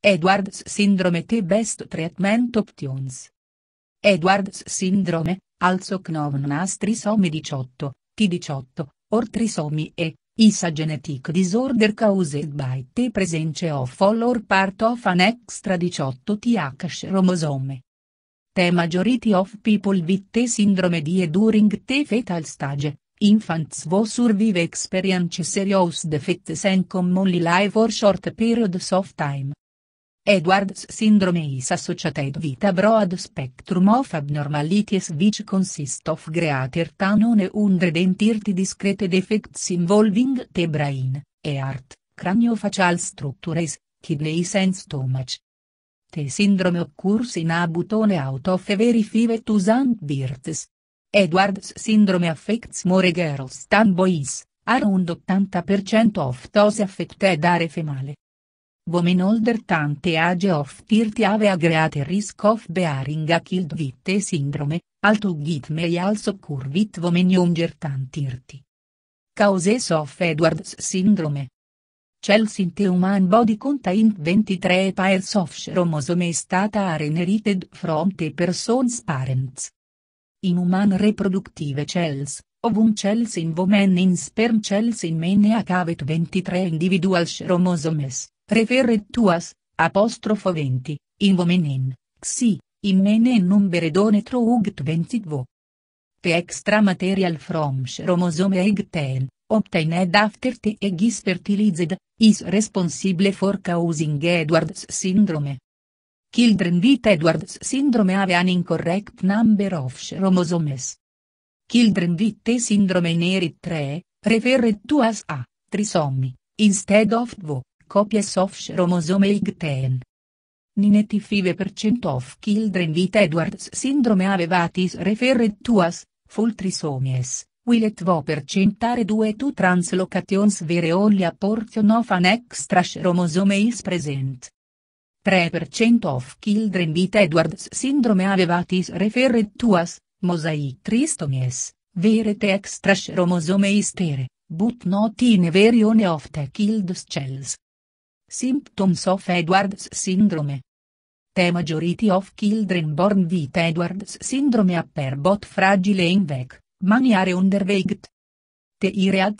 Edwards syndrome T best treatment options. Edwards syndrome, also known as trisomi 18, T18, or trisomy E, is a genetic disorder caused by the presence of all or part of an extra 18 TH chromosome. The majority of people with T syndrome die during the fetal stage, Infants who survive experience serious defects and commonly live for short periods of time. Edwards syndrome is associated with a broad spectrum of abnormalities which consist of greater than one hundred entirety discrete defects involving the brain, heart, craniofacial structures, kidneys and stomach. The syndrome occurs in a butone out of every five thousand births. Edwards syndrome affects more girls than boys, around 80% of those affected are female. Bomenolder tante age of tirti have a greater risk of bearing a killed vite syndrome, alto git may also cure vit vomenionger tantirti. Causes of Edwards syndrome. Cells in the human body contain 23 pairs of chromosomes that are from the person's parents. In human reproductive cells, ovum cells in women in sperm cells in men cavet 23 individual chromosomes. Referret tuas, apostrofo 20, in vomenen, xi, in immenen numberedone trougt ventitvo. The extra material from chromosome egg tail, obtained after the egg is fertilized, is responsible for causing Edwards syndrome. Children with Edwards syndrome have an incorrect number of chromosomes. Children with the syndrome inherit 3, referred to as A, trisomy, instead of 2 copies of chromosome X10. Ninety of children with Edwards syndrome avevatis referred to as, full trisomies, Willet vo percentare due to translocations vere only a portion of an extra chromosome is present. 3% of children with Edwards syndrome avevatis referred to as, mosaic trisomies, vere te extra chromosome tere, but not in a varione of the killed cells. Symptoms of Edwards syndrome. The majority of children born with Edwards syndrome appear both fragile and weak, many are underweight. The ireads